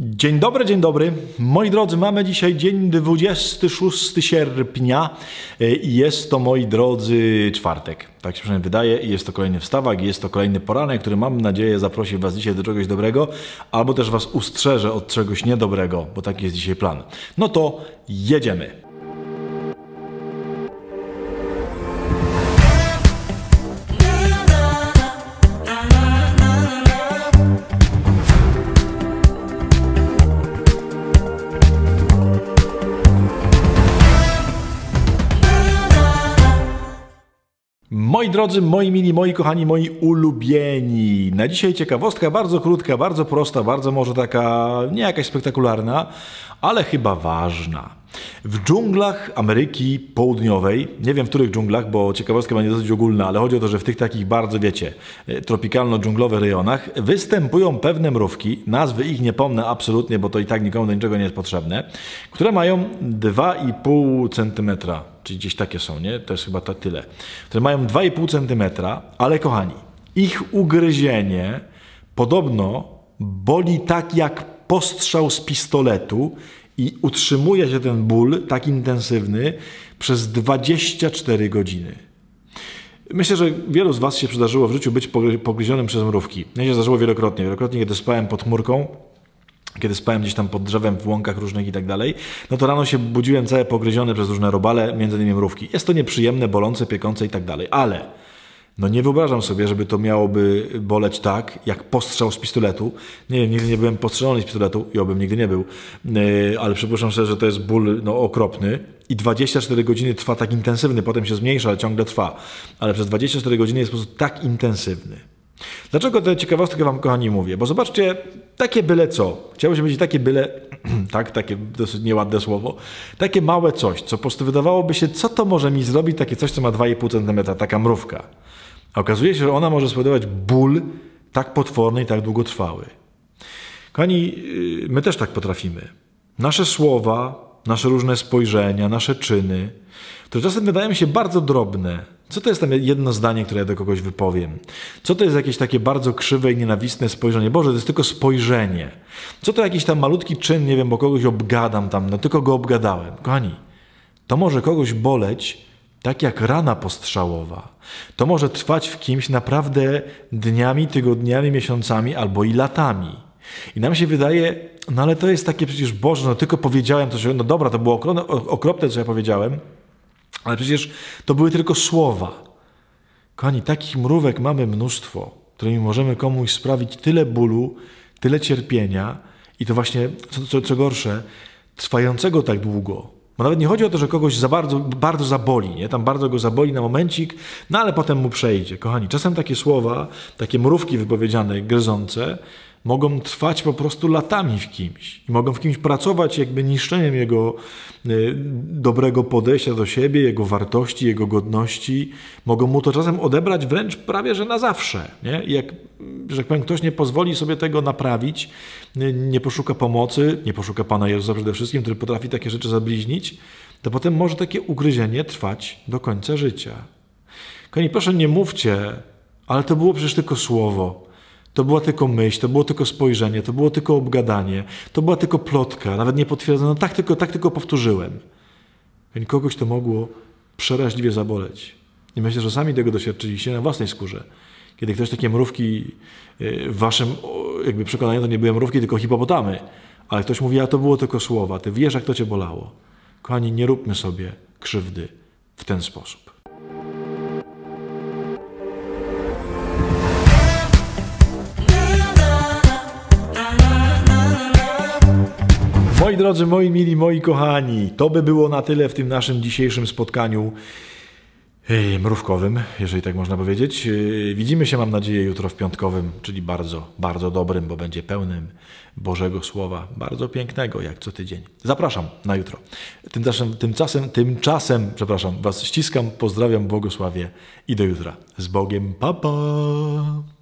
Dzień dobry, dzień dobry. Moi drodzy, mamy dzisiaj dzień 26 sierpnia e, i jest to, moi drodzy, czwartek. Tak się przynajmniej wydaje i jest to kolejny wstawak i jest to kolejny poranek, który mam nadzieję zaprosi Was dzisiaj do czegoś dobrego albo też Was ustrzeże od czegoś niedobrego, bo taki jest dzisiaj plan. No to jedziemy. Moi drodzy, moi mili, moi kochani, moi ulubieni. Na dzisiaj ciekawostka bardzo krótka, bardzo prosta, bardzo może taka nie jakaś spektakularna, ale chyba ważna. W dżunglach Ameryki Południowej, nie wiem w których dżunglach, bo ciekawostka będzie dosyć ogólna, ale chodzi o to, że w tych takich bardzo, wiecie, e, tropikalno-dżunglowych rejonach występują pewne mrówki, nazwy ich nie pomnę absolutnie, bo to i tak nikomu do niczego nie jest potrzebne, które mają 2,5 cm, czyli gdzieś takie są, nie? To jest chyba ta tyle. Które mają 2,5 cm, ale kochani, ich ugryzienie podobno boli tak jak postrzał z pistoletu i utrzymuje się ten ból tak intensywny przez 24 godziny. Myślę, że wielu z Was się przydarzyło w życiu być pogryzionym przez mrówki. Mnie się zdarzyło wielokrotnie. Wielokrotnie, kiedy spałem pod chmurką, kiedy spałem gdzieś tam pod drzewem w łąkach różnych i tak dalej, no to rano się budziłem całe pogryziony przez różne robale, między innymi mrówki. Jest to nieprzyjemne, bolące, piekące i tak dalej, ale no nie wyobrażam sobie, żeby to miałoby boleć tak, jak postrzał z pistoletu. Nie wiem, nigdy nie byłem postrzelony z pistoletu i obym nigdy nie był, e, ale przypuszczam szczerze, że to jest ból no, okropny i 24 godziny trwa tak intensywny, potem się zmniejsza, ale ciągle trwa. Ale przez 24 godziny jest po prostu tak intensywny. Dlaczego te ciekawostki Wam, kochani, mówię? Bo zobaczcie, takie byle co, chciałbym powiedzieć takie byle, tak, takie dosyć nieładne słowo, takie małe coś, co po prostu wydawałoby się, co to może mi zrobić, takie coś, co ma 2,5 cm, taka mrówka. A okazuje się, że ona może spowodować ból tak potworny i tak długotrwały. Kochani, y, my też tak potrafimy. Nasze słowa, nasze różne spojrzenia, nasze czyny, które czasem wydają się bardzo drobne. Co to jest tam jedno zdanie, które ja do kogoś wypowiem? Co to jest jakieś takie bardzo krzywe i nienawistne spojrzenie? Boże, to jest tylko spojrzenie. Co to jakiś tam malutki czyn, nie wiem, bo kogoś obgadam tam, no tylko go obgadałem. Kochani, to może kogoś boleć, tak jak rana postrzałowa. To może trwać w kimś naprawdę dniami, tygodniami, miesiącami albo i latami. I nam się wydaje, no ale to jest takie przecież, Boże, no tylko powiedziałem to, że no dobra, to było okropne, okropne, co ja powiedziałem, ale przecież to były tylko słowa. Kochani, takich mrówek mamy mnóstwo, którymi możemy komuś sprawić tyle bólu, tyle cierpienia i to właśnie, co, co, co gorsze, trwającego tak długo, bo nawet nie chodzi o to, że kogoś za bardzo, bardzo zaboli, nie? tam bardzo go zaboli na momencik, no ale potem mu przejdzie. Kochani, czasem takie słowa, takie mrówki wypowiedziane, gryzące, mogą trwać po prostu latami w kimś i mogą w kimś pracować jakby niszczeniem jego e, dobrego podejścia do siebie, jego wartości, jego godności. Mogą mu to czasem odebrać wręcz prawie, że na zawsze. Nie? jak, że tak ktoś nie pozwoli sobie tego naprawić, e, nie poszuka pomocy, nie poszuka Pana Jezusa przede wszystkim, który potrafi takie rzeczy zabliźnić, to potem może takie ugryzienie trwać do końca życia. Kochani, proszę nie mówcie, ale to było przecież tylko słowo. To była tylko myśl, to było tylko spojrzenie, to było tylko obgadanie, to była tylko plotka, nawet nie potwierdzona. No tak tylko, tak tylko powtórzyłem. Więc kogoś to mogło przeraźliwie zaboleć. I myślę, że sami tego doświadczyliście na własnej skórze. Kiedy ktoś takie mrówki, y, w waszym jakby przekonaniu to nie były mrówki, tylko hipopotamy, ale ktoś mówi, a to było tylko słowa, ty wiesz, jak to cię bolało. Kochani, nie róbmy sobie krzywdy w ten sposób. Moi drodzy, moi mili, moi kochani, to by było na tyle w tym naszym dzisiejszym spotkaniu mrówkowym, jeżeli tak można powiedzieć. Widzimy się, mam nadzieję, jutro w piątkowym, czyli bardzo, bardzo dobrym, bo będzie pełnym Bożego Słowa, bardzo pięknego, jak co tydzień. Zapraszam na jutro. Tymczasem, tymczasem, tymczasem, przepraszam, Was ściskam, pozdrawiam, błogosławię i do jutra. Z Bogiem, papa! Pa.